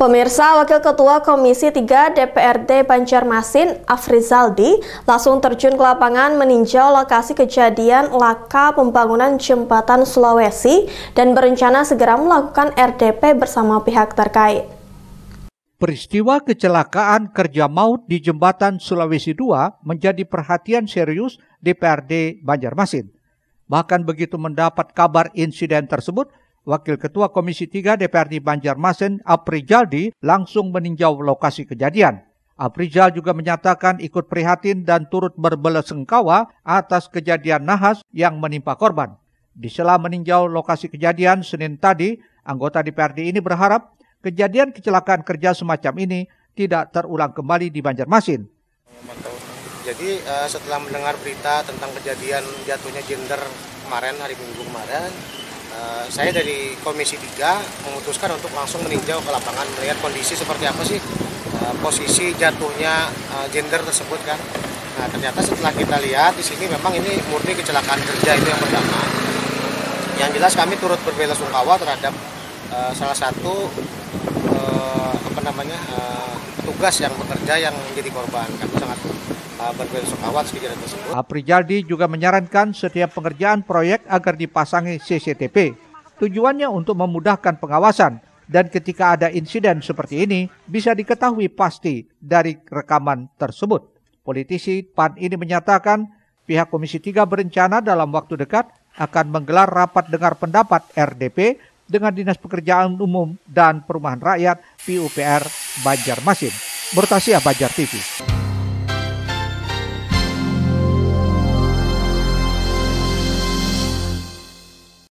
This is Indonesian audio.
Pemirsa Wakil Ketua Komisi 3 DPRD Banjarmasin Afrizaldi langsung terjun ke lapangan meninjau lokasi kejadian laka pembangunan jembatan Sulawesi dan berencana segera melakukan RDP bersama pihak terkait. Peristiwa kecelakaan kerja maut di jembatan Sulawesi II menjadi perhatian serius DPRD Banjarmasin. Bahkan begitu mendapat kabar insiden tersebut, Wakil Ketua Komisi 3 DPRD Banjarmasin, Aprijaldi, langsung meninjau lokasi kejadian. Aprijal juga menyatakan ikut prihatin dan turut berbelasengkawa atas kejadian nahas yang menimpa korban. Di sela meninjau lokasi kejadian Senin tadi, anggota DPRD ini berharap kejadian kecelakaan kerja semacam ini tidak terulang kembali di Banjarmasin. Jadi eh, setelah mendengar berita tentang kejadian jatuhnya gender kemarin, hari Minggu kemarin, Eh, saya dari Komisi 3 memutuskan untuk langsung meninjau ke lapangan melihat kondisi seperti apa sih eh, posisi jatuhnya eh, gender tersebut kan. Nah ternyata setelah kita lihat di sini memang ini murni kecelakaan kerja itu yang pertama. Yang jelas kami turut berbelasungkawa terhadap uh, salah satu uh, apa namanya uh, tugas yang bekerja yang menjadi korban. Kami sangat Eh, tersebut. Aprijadi juga menyarankan setiap pengerjaan proyek agar dipasangi CCTV. Tujuannya untuk memudahkan pengawasan dan ketika ada insiden seperti ini bisa diketahui pasti dari rekaman tersebut. Politisi PAN ini menyatakan pihak Komisi 3 berencana dalam waktu dekat akan menggelar rapat dengar pendapat RDP dengan Dinas Pekerjaan Umum dan Perumahan Rakyat PUPR Banjarmasin. Bertasia Banjar TV.